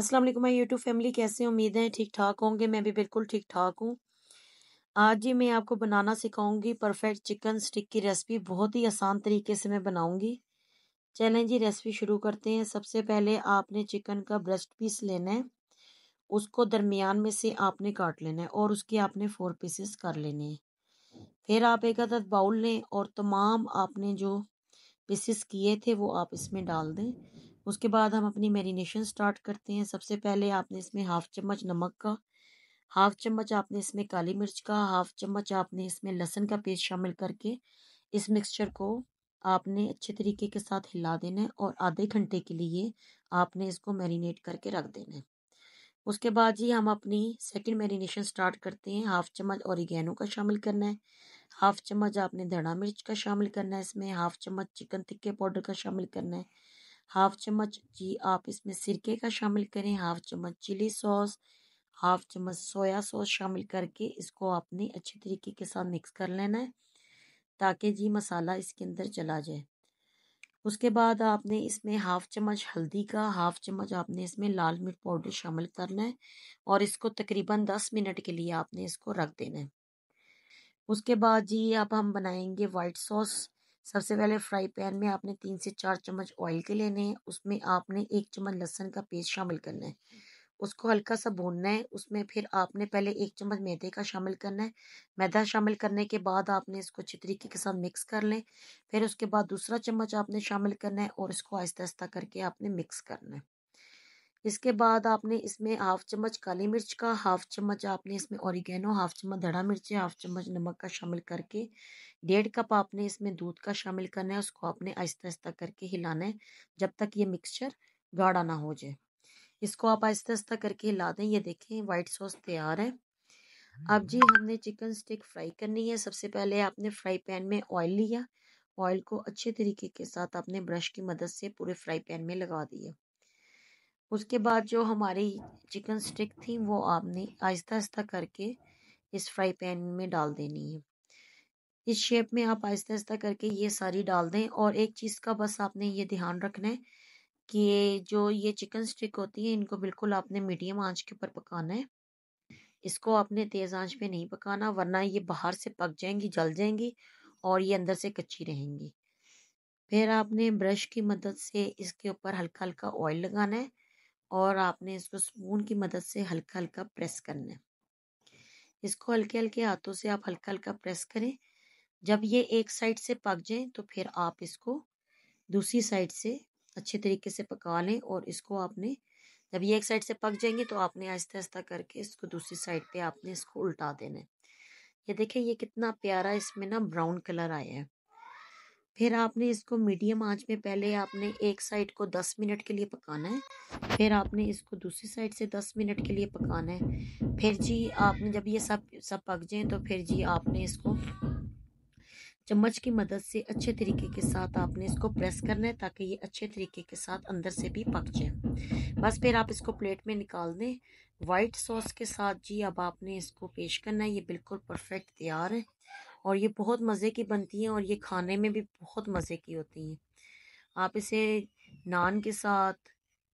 असल मैं my YouTube family कैसे उम्मीद है ठीक ठाक होंगे मैं भी बिल्कुल ठीक ठाक हूँ आज जी मैं आपको बनाना सिखाऊंगी परफेक्ट चिकन स्टिक की रेसिपी बहुत ही आसान तरीके से मैं बनाऊंगी चलें जी रेसिपी शुरू करते हैं सबसे पहले आपने चिकन का ब्रेस्ट पीस लेना है उसको दरमियान में से आपने काट लेना है और उसके आपने फोर पीसेस कर लेने हैं फिर आप एक अदद बाउल लें और तमाम आपने जो पीसेस किए थे वो आप इसमें डाल दें उसके बाद हम अपनी मैरिनेशन स्टार्ट करते हैं सबसे पहले आपने इसमें हाफ चम्मच नमक का हाफ चम्मच आपने इसमें काली मिर्च का हाफ चम्मच आपने इसमें लहसन का पेस्ट शामिल करके इस मिक्सचर को आपने अच्छे तरीके के साथ हिला देना है और आधे घंटे के लिए आपने इसको मैरिनेट करके रख देना है उसके बाद जी हम अपनी सेकंड मैरिनेशन स्टार्ट करते हैं हाफ चम्मच औरिगैनो का शामिल करना है हाफ चम्मच आपने धड़ा मिर्च का शामिल करना है इसमें हाफ चम्मच चिकन टिक्के पाउडर का शामिल करना है हाफ चम्मच जी आप इसमें सिरके का शामिल करें हाफ चम्मच चिली सॉस हाफ चम्मच सोया सॉस शामिल करके इसको आपने अच्छे तरीके के साथ मिक्स कर लेना है ताकि जी मसाला इसके अंदर चला जाए उसके बाद आपने इसमें हाफ़ चम्मच हल्दी का हाफ़ चम्मच आपने इसमें लाल मिर्च पाउडर शामिल करना है और इसको तकरीबन दस मिनट के लिए आपने इसको रख देना है उसके बाद जी अब हम बनाएंगे वाइट सॉस सबसे पहले फ्राई पैन में आपने तीन से चार चम्मच ऑयल के लेने हैं उसमें आपने एक चम्मच लहसन का पेस्ट शामिल करना है उसको हल्का सा भूनना है उसमें फिर आपने पहले एक चम्मच मैदे का शामिल करना है मैदा शामिल करने के बाद आपने इसको अच्छे तरीके के साथ मिक्स कर लें फिर उसके बाद दूसरा चम्मच आपने शामिल करना है और इसको आहिस्ता आहिस्ता करके आपने मिक्स करना है इसके बाद आपने इसमें हाफ चम्मच काली मिर्च का हाफ चम्मच आपने इसमें औरिगेनो हाफ चम्मच धड़ा मिर्चें हाफ चम्मच नमक का शामिल करके डेढ़ कप आपने इसमें दूध का शामिल करना है उसको आपने आहिस्ता आहिस्ता करके हिलाना है जब तक ये मिक्सचर गाढ़ा ना हो जाए इसको आप आहिस्ता आहिस्ता करके हिला दें ये देखें वाइट सॉस तैयार है अब जी हम्म। हमने चिकन स्टिक फ्राई करनी है सबसे पहले आपने फ्राई पैन में ऑयल लिया ऑयल को अच्छे तरीके के साथ आपने ब्रश की मदद से पूरे फ्राई पैन में लगा दिया उसके बाद जो हमारी चिकन स्टिक थी वो आपने आहिस्ता आहिस्ता करके इस फ्राई पैन में डाल देनी है इस शेप में आप आहिस्ता आहिस्ता करके ये सारी डाल दें और एक चीज़ का बस आपने ये ध्यान रखना है कि जो ये चिकन स्टिक होती है इनको बिल्कुल आपने मीडियम आंच के ऊपर पकाना है इसको आपने तेज़ आंच पे नहीं पकाना वरना ये बाहर से पक जाएंगी जल जाएंगी और ये अंदर से कच्ची रहेंगी फिर आपने ब्रश की मदद से इसके ऊपर हल्का हल्का ऑयल लगाना है और आपने इसको स्पून की मदद से हल्का हल्का प्रेस करना है इसको हल्के हल्के हाथों से आप हल्का हल्का प्रेस करें जब ये एक साइड से पक जाए तो फिर आप इसको दूसरी साइड से अच्छे तरीके से पका लें और इसको आपने जब ये एक साइड से पक जाएंगे तो आपने आहिस्ता आहिस्ता करके इसको दूसरी साइड पे आपने इसको उल्टा देना है ये देखें ये कितना प्यारा इसमें ना ब्राउन कलर आया है फिर आपने इसको मीडियम आंच में पहले आपने एक साइड को 10 मिनट के लिए पकाना है फिर आपने इसको दूसरी साइड से 10 मिनट के लिए पकाना है फिर जी आपने जब ये सब सब पक जाए तो फिर जी आपने इसको चम्मच की मदद से अच्छे तरीके के साथ आपने इसको प्रेस करना है ताकि ये अच्छे तरीके के साथ अंदर से भी पक जाए बस फिर आप इसको प्लेट में निकाल दें वाइट सॉस के साथ जी अब आपने इसको पेश करना है ये बिल्कुल परफेक्ट तैयार है और ये बहुत मज़े की बनती हैं और ये खाने में भी बहुत मज़े की होती हैं आप इसे नान के साथ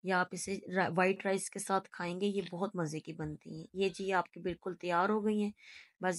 या आप इसे वाइट राइस के साथ खाएंगे ये बहुत मज़े की बनती हैं ये जी आपकी बिल्कुल तैयार हो गई हैं बस